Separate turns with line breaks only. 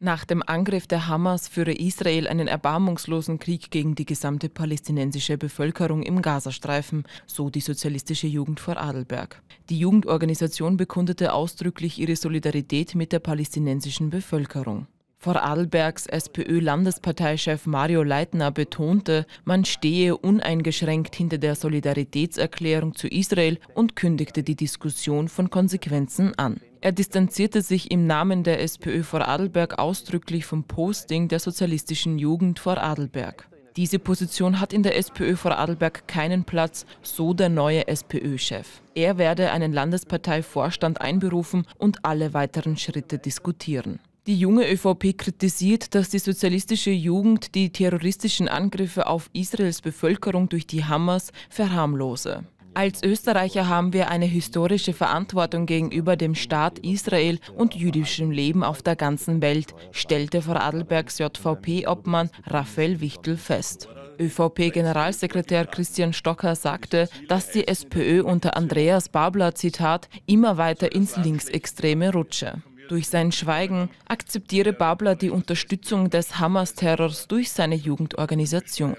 Nach dem Angriff der Hamas führe Israel einen erbarmungslosen Krieg gegen die gesamte palästinensische Bevölkerung im Gazastreifen, so die sozialistische Jugend vor Adelberg. Die Jugendorganisation bekundete ausdrücklich ihre Solidarität mit der palästinensischen Bevölkerung. Vor Adelbergs SPÖ-Landesparteichef Mario Leitner betonte, man stehe uneingeschränkt hinter der Solidaritätserklärung zu Israel und kündigte die Diskussion von Konsequenzen an. Er distanzierte sich im Namen der SPÖ vor Adelberg ausdrücklich vom Posting der sozialistischen Jugend vor Adelberg. Diese Position hat in der SPÖ vor Adelberg keinen Platz, so der neue SPÖ-Chef. Er werde einen Landesparteivorstand einberufen und alle weiteren Schritte diskutieren. Die junge ÖVP kritisiert, dass die sozialistische Jugend die terroristischen Angriffe auf Israels Bevölkerung durch die Hamas verharmlose. Als Österreicher haben wir eine historische Verantwortung gegenüber dem Staat Israel und jüdischem Leben auf der ganzen Welt, stellte Adelbergs JVP-Obmann Raphael Wichtel fest. ÖVP-Generalsekretär Christian Stocker sagte, dass die SPÖ unter Andreas Babler, Zitat, immer weiter ins Linksextreme rutsche. Durch sein Schweigen akzeptiere Babler die Unterstützung des Hamas-Terrors durch seine Jugendorganisation.